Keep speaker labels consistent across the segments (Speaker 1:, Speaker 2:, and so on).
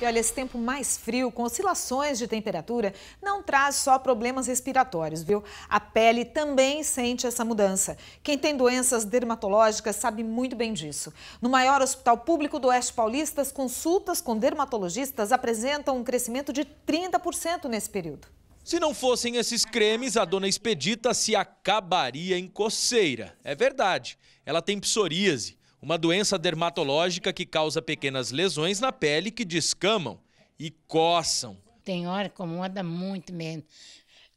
Speaker 1: E olha, esse tempo mais frio, com oscilações de temperatura, não traz só problemas respiratórios, viu? A pele também sente essa mudança. Quem tem doenças dermatológicas sabe muito bem disso. No maior hospital público do Oeste Paulista, as consultas com dermatologistas apresentam um crescimento de 30% nesse período.
Speaker 2: Se não fossem esses cremes, a dona Expedita se acabaria em coceira. É verdade, ela tem psoríase uma doença dermatológica que causa pequenas lesões na pele que descamam e coçam.
Speaker 3: Tem hora que incomoda muito mesmo.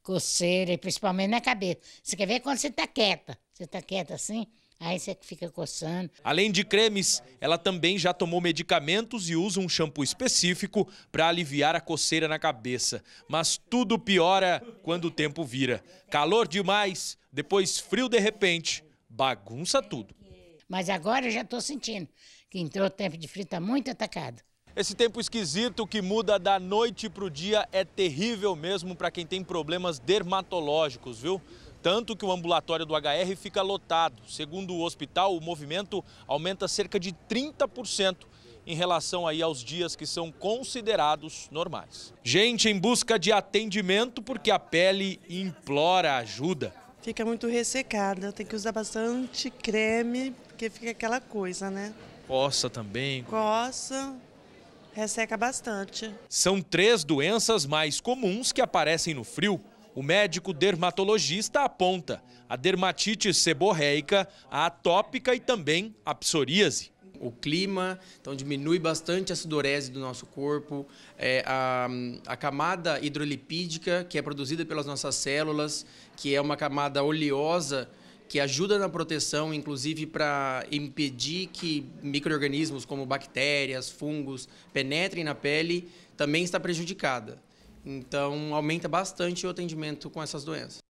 Speaker 3: Coceira, principalmente na cabeça. Você quer ver quando você está quieta? Você está quieta assim? Aí você fica coçando.
Speaker 2: Além de cremes, ela também já tomou medicamentos e usa um shampoo específico para aliviar a coceira na cabeça. Mas tudo piora quando o tempo vira. Calor demais, depois frio de repente, bagunça tudo.
Speaker 3: Mas agora eu já estou sentindo que entrou o tempo de frio, está muito atacado. Esse tempo
Speaker 2: esquisito que muda da noite para o dia é terrível mesmo para quem tem problemas dermatológicos, viu? Tanto que o ambulatório do HR fica lotado. Segundo o hospital, o movimento aumenta cerca de 30% em relação aí aos dias que são considerados normais. Gente em busca de atendimento porque a pele implora ajuda
Speaker 4: fica muito ressecada. Tem que usar bastante creme, porque fica aquela coisa, né?
Speaker 2: Coça também.
Speaker 4: Coça, resseca
Speaker 1: bastante.
Speaker 2: São três doenças mais comuns que aparecem no frio. O médico dermatologista aponta a dermatite seborreica, a atópica e também a psoríase o clima, então diminui bastante a sudorese do nosso
Speaker 4: corpo, é, a, a camada hidrolipídica que é produzida pelas nossas células, que é uma camada oleosa que ajuda na proteção, inclusive para impedir que micro-organismos como bactérias, fungos penetrem na pele, também está prejudicada. Então aumenta bastante o atendimento com essas doenças.